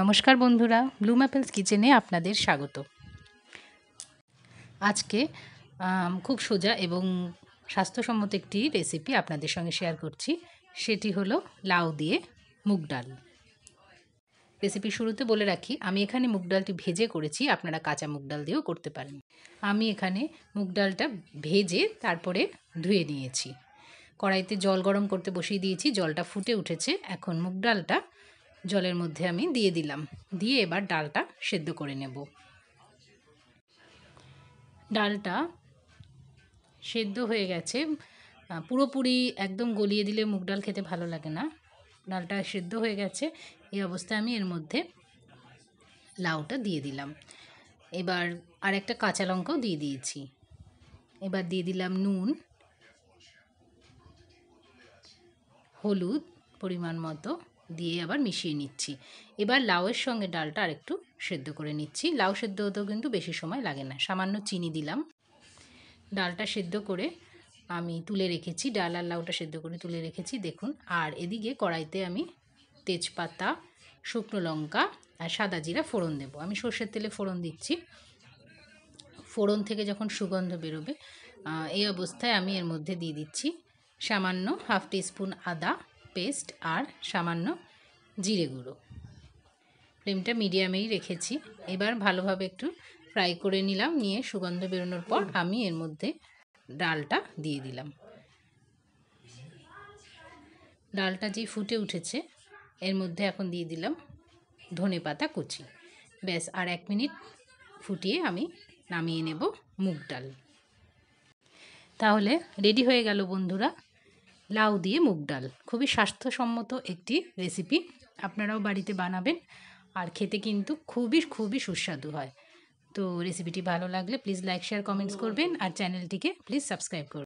নমস্কার বন্ধুরা Bloom apples কিচেনে আপনাদের স্বাগত আজকে খুব সোজা এবং স্বাস্থ্যসম্মত একটি রেসিপি আপনাদের সঙ্গে শেয়ার করছি সেটি হলো লাউ দিয়ে মুগ ডাল রেসিপি শুরুতে বলে রাখি আমি এখানে মুগ ডালটি ভেজে করেছি আপনারা কাঁচা মুগ ডাল দিয়েও করতে পারেন আমি এখানে মুগ ডালটা ভেজে তারপরে ধুয়ে নিয়েছি কড়াইতে জল গরম করতে বসিয়ে দিয়েছি জলটা ফুটে উঠেছে এখন মুগ ডালটা জলের মধ্যে আমি দিয়ে দিলাম দিয়ে এবার ডালটা সেদ্ধ করে নেব ডালটা সেদ্ধ হয়ে গেছে পুরোপুরি একদম গলিয়ে দিলে মুগ ডাল খেতে ভালো লাগে না ডালটা সেদ্ধ হয়ে গেছে এই অবস্থায় আমি এর মধ্যে লাউটা দিয়ে দিলাম এবার আর একটা কাঁচা লঙ্কাও দিয়ে দিয়েছি এবার দিয়ে দিলাম নুন হলুদ পরিমাণ মতো দিয়ে আবার মিশিয়ে নিচ্ছি এবার লাউয়ের সঙ্গে ডালটা আরেকটু সেদ্ধ করে নিচ্ছি লাউ সেদ্ধ হতেও কিন্তু বেশি সময় লাগে না সামান্য চিনি দিলাম ডালটা সেদ্ধ করে আমি তুলে রেখেছি ডাল আর লাউটা সেদ্ধ করে তুলে রেখেছি দেখুন আর এদিকে কড়াইতে আমি তেজপাতা শুকনো লঙ্কা আর সাদা জিরা ফোড়ন দেব আমি সর্ষের তেলে ফোড়ন দিচ্ছি ফোড়ন থেকে যখন সুগন্ধ বেরোবে এই অবস্থায় আমি এর মধ্যে দিয়ে দিচ্ছি সামান্য হাফ টিস্পুন আদা পেস্ট আর সামান্য জিরে গুঁড়ো ফ্লেমটা মিডিয়ামেই রেখেছি এবার ভালোভাবে একটু ফ্রাই করে নিলাম নিয়ে সুগন্ধ বেরোনোর পর আমি এর মধ্যে ডালটা দিয়ে দিলাম ডালটা যে ফুটে উঠেছে এর মধ্যে এখন দিয়ে দিলাম ধনে পাতা কুচি ব্যাস আর এক মিনিট ফুটিয়ে আমি নামিয়ে নেব মুগ ডাল তাহলে রেডি হয়ে গেল বন্ধুরা লাউ দিয়ে মুগ ডাল খুবই স্বাস্থ্যসম্মত একটি রেসিপি আপনারাও বাড়িতে বানাবেন আর খেতে কিন্তু খুবই খুবই সুস্বাদু হয় তো রেসিপিটি ভালো লাগলে প্লিজ লাইক শেয়ার কমেন্টস করবেন আর চ্যানেলটিকে প্লিজ সাবস্ক্রাইব করবেন